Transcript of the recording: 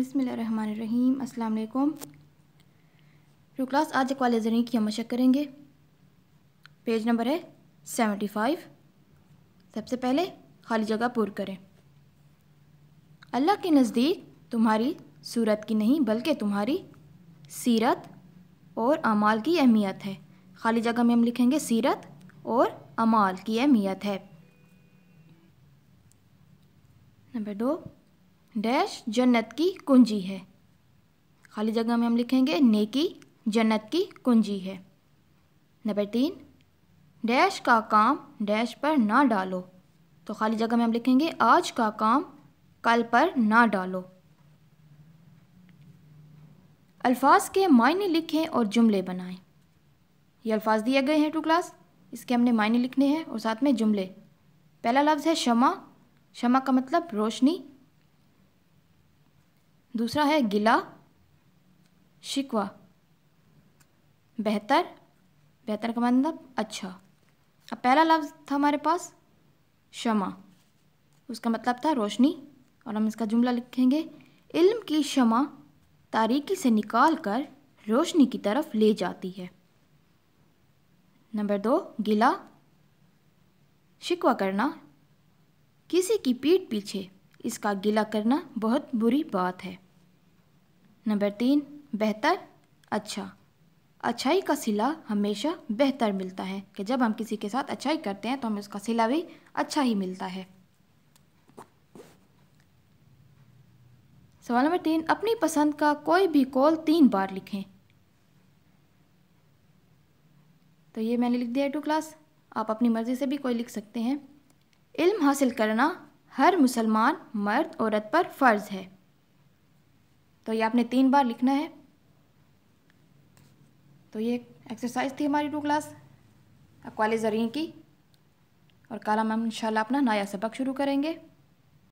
बसमीम अस्सलाम रू क्लास आज एक वाले ज़रिए की हम मशक करेंगे पेज नंबर है सेवेंटी फाइव सबसे पहले खाली जगह पूर करें अल्लाह के नज़दीक तुम्हारी सूरत की नहीं बल्कि तुम्हारी सीरत और अमाल की अहमियत है खाली जगह में हम लिखेंगे सीरत और अमाल की अहमियत है नंबर दो डैश जन्नत की कुंजी है खाली जगह में हम लिखेंगे नेकी जन्नत की कुंजी है नंबर तीन डैश का काम डैश पर ना डालो तो खाली जगह में हम लिखेंगे आज का काम कल पर ना डालो अल्फाज के मायने लिखें और जुमले बनाएं ये अल्फाज दिए गए हैं टू क्लास इसके हमने मायने लिखने हैं और साथ में जुमले पहला लफ्ज़ है शमा शमा का मतलब रोशनी दूसरा है गिला शिकवा बेहतर बेहतर का मतलब अच्छा अब पहला लफ्ज़ था हमारे पास शमा उसका मतलब था रोशनी और हम इसका जुमला लिखेंगे इल्म की शमा तारीकी से निकाल कर रोशनी की तरफ ले जाती है नंबर दो गिला शिकवा करना किसी की पीठ पीछे इसका गिला करना बहुत बुरी बात है नंबर तीन बेहतर अच्छा अच्छाई का सिला हमेशा बेहतर मिलता है कि जब हम किसी के साथ अच्छाई करते हैं तो हमें उसका सिला भी अच्छा ही मिलता है सवाल नंबर तीन अपनी पसंद का कोई भी कॉल तीन बार लिखें तो ये मैंने लिख दिया है टू क्लास आप अपनी मर्ज़ी से भी कोई लिख सकते हैं इल्म हासिल करना हर मुसलमान मर्द औरत पर फ़र्ज़ है तो ये आपने तीन बार लिखना है तो ये एक्सरसाइज थी हमारी टू क्लास अकवाल ज़रिए की और कल हम इंशाल्लाह अपना नया सबक शुरू करेंगे